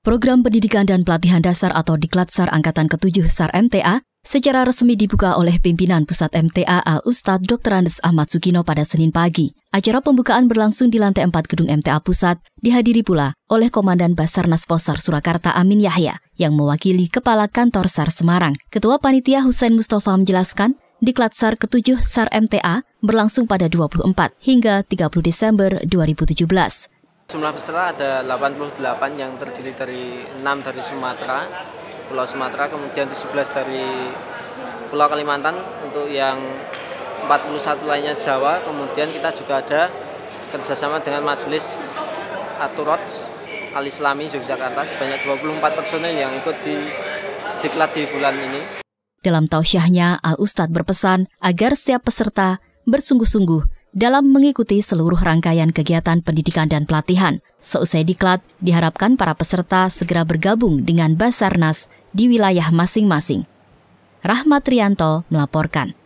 Program Pendidikan dan Pelatihan Dasar atau Diklat SAR Angkatan ke-7 SAR MTA secara resmi dibuka oleh pimpinan Pusat MTA Al Ustadz Dr. Andes Ahmad Sugino pada Senin pagi. Acara pembukaan berlangsung di lantai 4 gedung MTA Pusat, dihadiri pula oleh Komandan Basarnas Posar Surakarta Amin Yahya yang mewakili Kepala Kantor SAR Semarang. Ketua Panitia Husain Mustafa menjelaskan, Diklat SAR ke-7 SAR MTA berlangsung pada 24 hingga 30 Desember 2017. Jumlah peserta ada 88 yang terdiri dari 6 dari Sumatera, Pulau Sumatera, kemudian 17 dari Pulau Kalimantan untuk yang 41 lainnya Jawa, kemudian kita juga ada kerjasama dengan Majelis Aturots Al-Islami Yogyakarta sebanyak 24 personil yang ikut di diklat di bulan ini. Dalam tausiahnya, Al-Ustadz berpesan agar setiap peserta bersungguh-sungguh dalam mengikuti seluruh rangkaian kegiatan pendidikan dan pelatihan. Seusai diklat, diharapkan para peserta segera bergabung dengan Basarnas di wilayah masing-masing. Rahmat Rianto melaporkan.